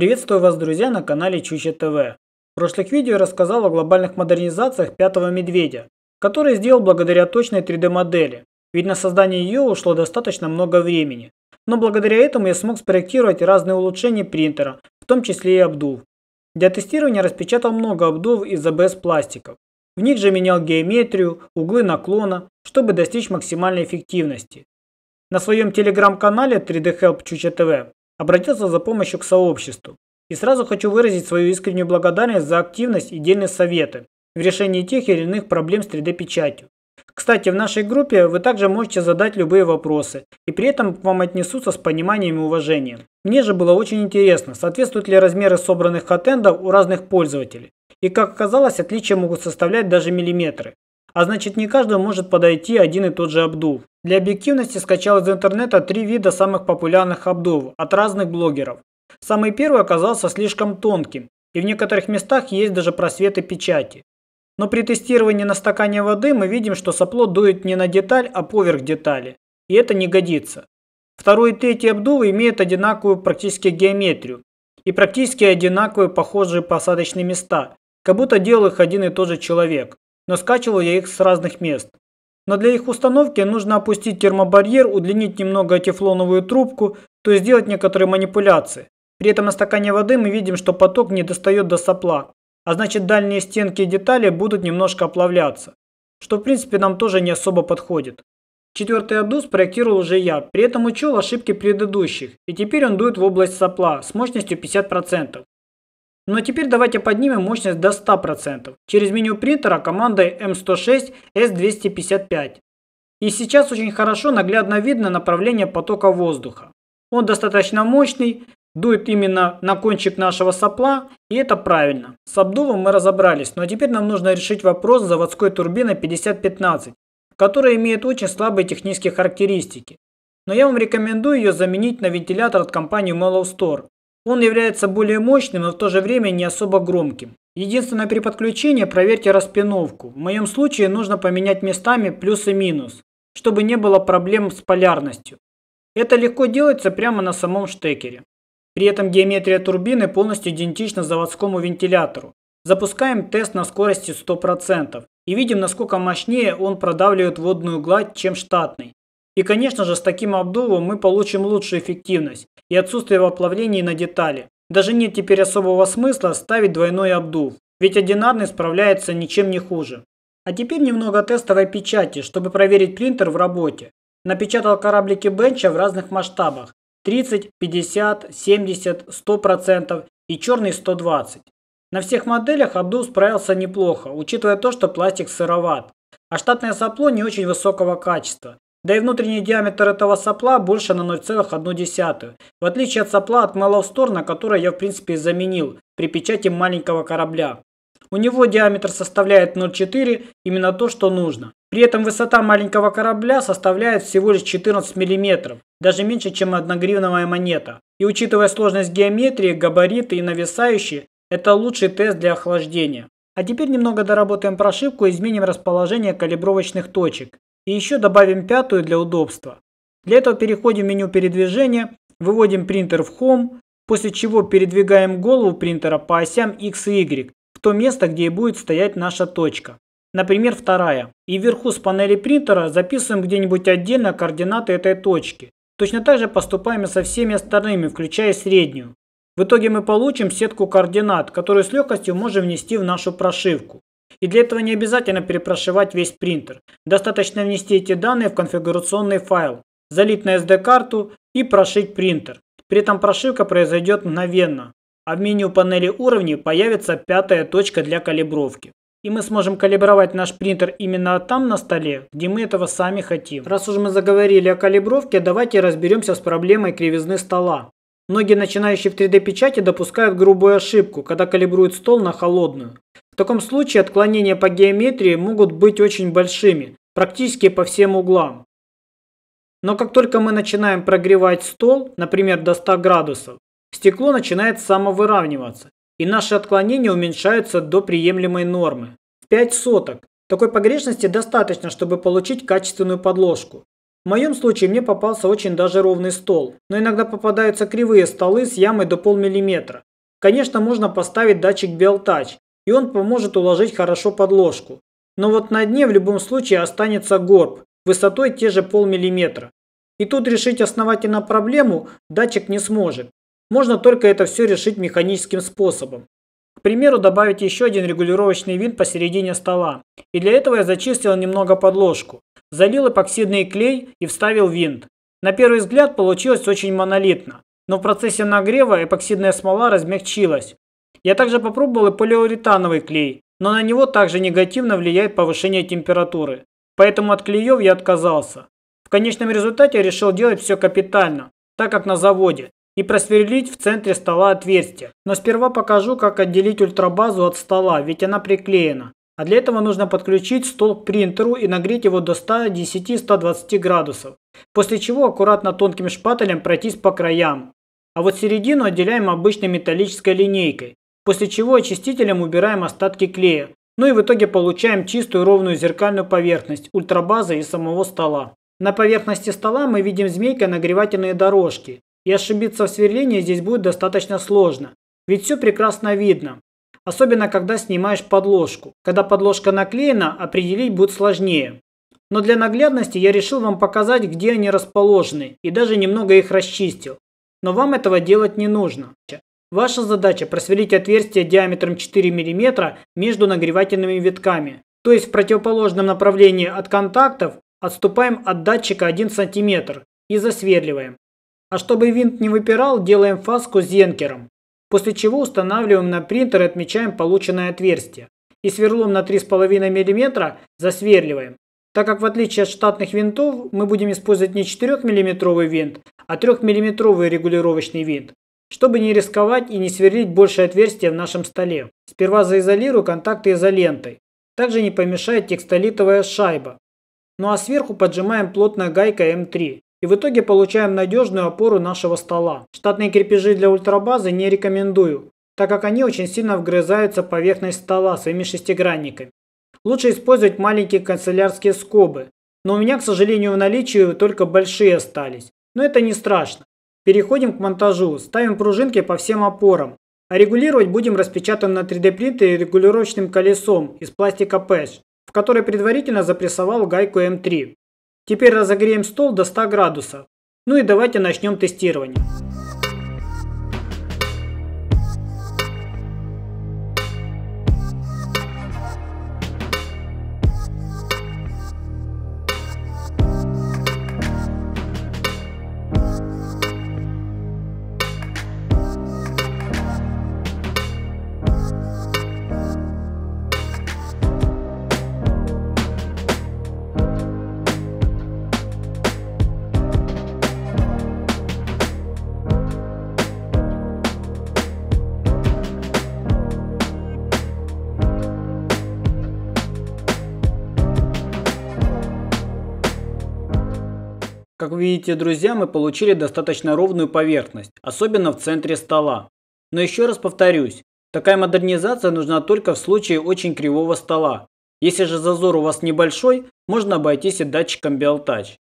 Приветствую вас, друзья, на канале Чуча ТВ. В прошлых видео я рассказал о глобальных модернизациях пятого медведя, который сделал благодаря точной 3D-модели, ведь на создание ее ушло достаточно много времени. Но благодаря этому я смог спроектировать разные улучшения принтера, в том числе и обдув. Для тестирования распечатал много обдув из ABS пластиков. В них же менял геометрию, углы наклона, чтобы достичь максимальной эффективности. На своем телеграм-канале 3D Help Чуча ТВ обратился за помощью к сообществу. И сразу хочу выразить свою искреннюю благодарность за активность и дельные советы в решении тех или иных проблем с 3D-печатью. Кстати, в нашей группе вы также можете задать любые вопросы, и при этом к вам отнесутся с пониманием и уважением. Мне же было очень интересно, соответствуют ли размеры собранных хатендов у разных пользователей. И как оказалось, отличия могут составлять даже миллиметры. А значит не каждый может подойти один и тот же обдув. Для объективности скачал из интернета три вида самых популярных обдув от разных блогеров. Самый первый оказался слишком тонким, и в некоторых местах есть даже просветы печати. Но при тестировании на стакане воды мы видим, что сопло дует не на деталь, а поверх детали, и это не годится. Второй и третий обдувы имеют одинаковую практически геометрию и практически одинаковые похожие посадочные места, как будто делал их один и тот же человек, но скачивал я их с разных мест. Но для их установки нужно опустить термобарьер, удлинить немного тефлоновую трубку, то есть сделать некоторые манипуляции. При этом на стакане воды мы видим, что поток не достает до сопла, а значит дальние стенки и детали будут немножко оплавляться, что в принципе нам тоже не особо подходит. Четвертый обдув спроектировал уже я, при этом учел ошибки предыдущих, и теперь он дует в область сопла с мощностью 50%. Но ну, а теперь давайте поднимем мощность до 100% через меню принтера командой M106 S255. И сейчас очень хорошо наглядно видно направление потока воздуха. Он достаточно мощный, дует именно на кончик нашего сопла, и это правильно. С обдувом мы разобрались, но теперь нам нужно решить вопрос с заводской турбиной 5015, которая имеет очень слабые технические характеристики. Но я вам рекомендую ее заменить на вентилятор от компании Mellow Store. Он является более мощным, но в то же время не особо громким. Единственное при подключении проверьте распиновку. В моем случае нужно поменять местами плюс и минус, чтобы не было проблем с полярностью. Это легко делается прямо на самом штекере. При этом геометрия турбины полностью идентична заводскому вентилятору. Запускаем тест на скорости 100% и видим, насколько мощнее он продавливает водную гладь, чем штатный. И, конечно же, с таким обдувом мы получим лучшую эффективность и отсутствие воплавлений на детали. Даже нет теперь особого смысла ставить двойной обдув, ведь одинарный справляется ничем не хуже. А теперь немного тестовой печати, чтобы проверить принтер в работе. Напечатал кораблики бенча в разных масштабах 30, 50, 70, 100% и черный 120. На всех моделях обдув справился неплохо, учитывая то, что пластик сыроват, а штатное сопло не очень высокого качества. Да и внутренний диаметр этого сопла больше на 0,1, в отличие от сопла от Мэллоусторна, который я в принципе заменил при печати маленького корабля. У него диаметр составляет 0,4, именно то, что нужно. При этом высота маленького корабля составляет всего лишь 14 мм, даже меньше, чем одногривновая монета. И учитывая сложность геометрии, габариты и нависающие, это лучший тест для охлаждения. А теперь немного доработаем прошивку и изменим расположение калибровочных точек и еще добавим пятую для удобства. Для этого переходим в меню передвижения, выводим принтер в Home, после чего передвигаем голову принтера по осям X и Y в то место, где и будет стоять наша точка. Например, вторая. И вверху с панели принтера записываем где-нибудь отдельно координаты этой точки. Точно так же поступаем и со всеми остальными, включая среднюю. В итоге мы получим сетку координат, которую с легкостью можем внести в нашу прошивку. И для этого не обязательно перепрошивать весь принтер. Достаточно внести эти данные в конфигурационный файл, залить на SD-карту и прошить принтер. При этом прошивка произойдет мгновенно, а в меню панели уровней появится пятая точка для калибровки. И мы сможем калибровать наш принтер именно там на столе, где мы этого сами хотим. Раз уж мы заговорили о калибровке, давайте разберемся с проблемой кривизны стола. Многие начинающие в 3D-печати допускают грубую ошибку, когда калибруют стол на холодную. В таком случае отклонения по геометрии могут быть очень большими, практически по всем углам. Но как только мы начинаем прогревать стол, например, до 100 градусов, стекло начинает самовыравниваться, и наши отклонения уменьшаются до приемлемой нормы – 5 соток. Такой погрешности достаточно, чтобы получить качественную подложку. В моем случае мне попался очень даже ровный стол, но иногда попадаются кривые столы с ямой до полмиллиметра. Конечно, можно поставить датчик Белтач, и он поможет уложить хорошо подложку. Но вот на дне в любом случае останется горб, высотой те же полмиллиметра. И тут решить основательно проблему датчик не сможет. Можно только это все решить механическим способом. К примеру, добавить еще один регулировочный винт посередине стола. И для этого я зачистил немного подложку залил эпоксидный клей и вставил винт. На первый взгляд получилось очень монолитно, но в процессе нагрева эпоксидная смола размягчилась. Я также попробовал и полиуретановый клей, но на него также негативно влияет повышение температуры. Поэтому от клеев я отказался. В конечном результате я решил делать все капитально, так как на заводе, и просверлить в центре стола отверстие. Но сперва покажу, как отделить ультрабазу от стола, ведь она приклеена. А для этого нужно подключить стол к принтеру и нагреть его до 110-120 градусов. После чего аккуратно тонким шпателем пройтись по краям. А вот середину отделяем обычной металлической линейкой. После чего очистителем убираем остатки клея. Ну и в итоге получаем чистую ровную зеркальную поверхность ультрабазы и самого стола. На поверхности стола мы видим змейкой нагревательные дорожки. И ошибиться в сверлении здесь будет достаточно сложно. Ведь все прекрасно видно. Особенно, когда снимаешь подложку. Когда подложка наклеена, определить а будет сложнее. Но для наглядности я решил вам показать, где они расположены, и даже немного их расчистил. Но вам этого делать не нужно. Ваша задача просверлить отверстие диаметром 4 мм между нагревательными витками. То есть в противоположном направлении от контактов отступаем от датчика 1 см и засверливаем. А чтобы винт не выпирал, делаем фаску зенкером после чего устанавливаем на принтер и отмечаем полученное отверстие. И сверлом на 3,5 мм засверливаем, так как в отличие от штатных винтов, мы будем использовать не 4-мм винт, а 3-мм регулировочный винт, чтобы не рисковать и не сверлить больше отверстия в нашем столе. Сперва заизолирую контакты изолентой. Также не помешает текстолитовая шайба. Ну а сверху поджимаем плотно гайкой М3 и в итоге получаем надежную опору нашего стола. Штатные крепежи для ультрабазы не рекомендую, так как они очень сильно вгрызаются в поверхность стола своими шестигранниками. Лучше использовать маленькие канцелярские скобы, но у меня, к сожалению, в наличии только большие остались. Но это не страшно. Переходим к монтажу, ставим пружинки по всем опорам. А регулировать будем распечатан на 3D принтере регулировочным колесом из пластика PESH, в который предварительно запрессовал гайку М3. Эм Теперь разогреем стол до 100 градусов. Ну и давайте начнем тестирование. Как видите, друзья, мы получили достаточно ровную поверхность, особенно в центре стола. Но еще раз повторюсь, такая модернизация нужна только в случае очень кривого стола. Если же зазор у вас небольшой, можно обойтись и датчиком белтач.